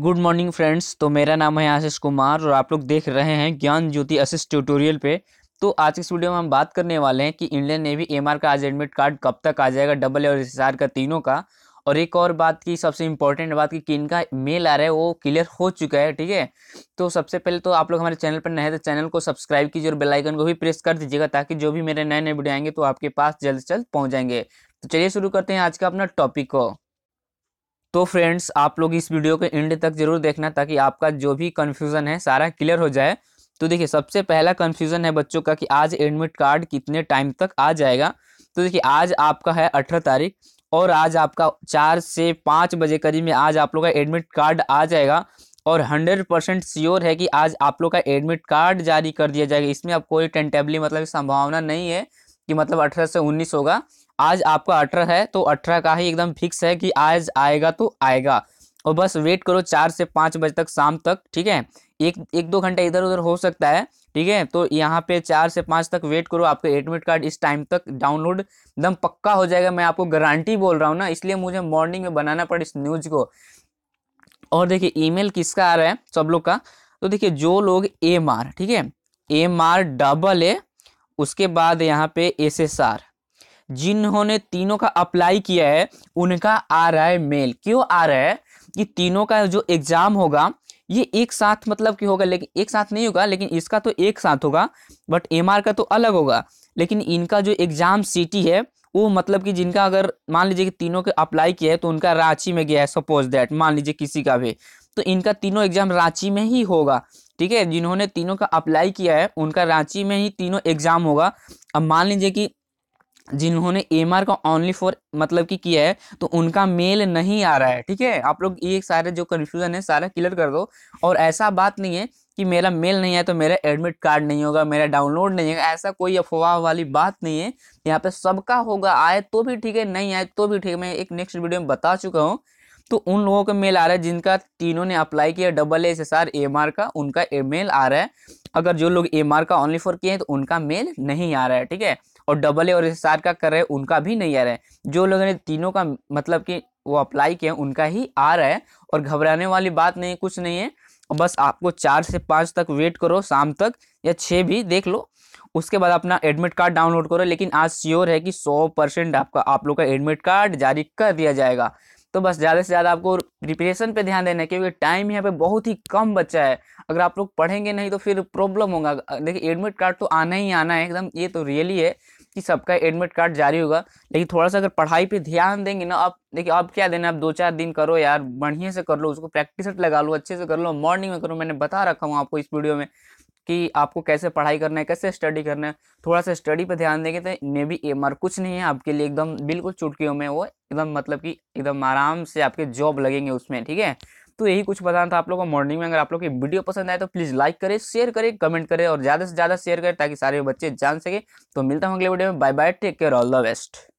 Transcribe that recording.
good morning friends तो मेरा नाम है आशीष कुमार और आप लोग देख रहे हैं ज्ञान ज्योति असिस्ट ट्यूटोरियल पे तो आज इस वीडियो में हम बात करने वाले हैं कि इंडियन नेवी एम का आज एडमिट कार्ड कब तक आ जाएगा डबल ए और एस का तीनों का और एक और बात की सबसे इम्पोर्टेंट बात की किन का मेल आ रहा है वो क्लियर हो चुका है ठीक है तो सबसे पहले तो आप लोग हमारे चैनल पर नए तो चैनल को सब्सक्राइब कीजिए और बेल आइकन को भी प्रेस कर दीजिएगा ताकि जो भी मेरे नए नए वीडियो आएंगे तो आपके पास जल्द से जल्द पहुँच जाएंगे तो चलिए शुरू करते हैं आज का अपना टॉपिक को तो फ्रेंड्स आप लोग इस वीडियो के एंड तक जरूर देखना ताकि आपका जो भी कन्फ्यूज़न है सारा क्लियर हो जाए तो देखिए सबसे पहला कन्फ्यूज़न है बच्चों का कि आज एडमिट कार्ड कितने टाइम तक आ जाएगा तो देखिए आज आपका है अठारह तारीख और आज आपका चार से पाँच बजे करीब में आज आप लोग का एडमिट कार्ड आ जाएगा और हंड्रेड परसेंट श्योर है कि आज आप लोग का एडमिट कार्ड जारी कर दिया जाएगा इसमें अब कोई टेंटेबली मतलब संभावना नहीं है कि मतलब अठारह से उन्नीस होगा आज आपका अठारह है तो अठारह का ही एकदम फिक्स है कि आज आएगा तो आएगा और बस वेट करो चार से पाँच बजे तक शाम तक ठीक है एक एक दो घंटा इधर उधर हो सकता है ठीक है तो यहाँ पे चार से पाँच तक वेट करो आपका एडमिट कार्ड इस टाइम तक डाउनलोड एकदम पक्का हो जाएगा मैं आपको गारंटी बोल रहा हूँ ना इसलिए मुझे मॉर्निंग में बनाना पड़े इस न्यूज को और देखिए ईमेल किसका आ रहा है सब लोग का तो देखिए जो लोग एम आर ठीक है एम आर डबल ए उसके बाद यहाँ पे एस एस आर जिन्होंने तीनों का अप्लाई किया है उनका आ रहा है मेल क्यों आ रहा है कि तीनों का जो एग्जाम होगा ये एक साथ मतलब कि होगा लेकिन एक साथ नहीं होगा लेकिन इसका तो एक साथ होगा बट एम का तो अलग होगा लेकिन इनका जो एग्जाम सिटी है वो मतलब कि जिनका अगर मान लीजिए कि तीनों के अप्लाई किया है तो उनका रांची में गया है सपोज दैट मान लीजिए किसी का भी तो इनका तीनों एग्जाम रांची में ही होगा ठीक है जिन्होंने तीनों का अप्लाई किया है उनका रांची में ही तीनों एग्जाम होगा अब मान लीजिए कि जिन्होंने एम आर का ऑनली फॉर मतलब कि किया है तो उनका मेल नहीं आ रहा है ठीक है आप लोग ये सारे जो कन्फ्यूजन है सारा क्लियर कर दो और ऐसा बात नहीं है कि मेरा मेल नहीं है तो मेरा एडमिट कार्ड नहीं होगा मेरा डाउनलोड नहीं होगा ऐसा कोई अफवाह वाली बात नहीं है यहाँ पे सबका होगा आए तो भी ठीक है नहीं आए तो भी ठीक है मैं एक नेक्स्ट वीडियो में बता चुका हूँ तो उन लोगों का मेल आ रहा है जिनका तीनों ने अप्लाई किया double S S R M R का उनका मेल आ रहा है अगर जो लोग एम आर का ओनली फोर किए हैं तो उनका मेल नहीं आ रहा है ठीक है और डबल ए और एस का कर रहे हैं उनका भी नहीं आ रहा है जो लोगों ने तीनों का मतलब कि वो अप्लाई किया उनका ही आ रहा है और घबराने वाली बात नहीं कुछ नहीं है बस आपको चार से पाँच तक वेट करो शाम तक या छः भी देख लो उसके बाद अपना एडमिट कार्ड डाउनलोड करो लेकिन आज श्योर है कि सौ परसेंट आपका आप लोग का एडमिट कार्ड जारी कर दिया जाएगा तो बस ज़्यादा से ज़्यादा आपको प्रिपरेशन पे ध्यान देना है क्योंकि टाइम यहाँ पे बहुत ही कम बच्चा है अगर आप लोग पढ़ेंगे नहीं तो फिर प्रॉब्लम होगा देखिए एडमिट कार्ड तो आना ही आना है एकदम ये तो रियली है कि सबका एडमिट कार्ड जारी होगा लेकिन थोड़ा सा अगर पढ़ाई पे ध्यान देंगे ना आप देखिए आप क्या देना आप दो चार दिन करो यार बढ़िया से कर लो उसको प्रैक्टिस लगा लो अच्छे से कर लो मॉर्निंग में करो मैंने बता रखा हूँ आपको इस वीडियो में कि आपको कैसे पढ़ाई करना है कैसे स्टडी करना है थोड़ा सा स्टडी पर ध्यान देंगे तो बी एम आर कुछ नहीं है आपके लिए एकदम बिल्कुल चुटकियों में वो एकदम मतलब कि एकदम आराम से आपके जॉब लगेंगे उसमें ठीक है तो यही कुछ बताना था आप लोगों को मॉर्निंग में अगर आप लोग की वीडियो पसंद आए तो प्लीज़ लाइक करें शेयर करें कमेंट करें और ज़्यादा से ज़्यादा शेयर करें ताकि सारे बच्चे जान सके तो मिलता हूँ अगले वीडियो में bye bye take care all the best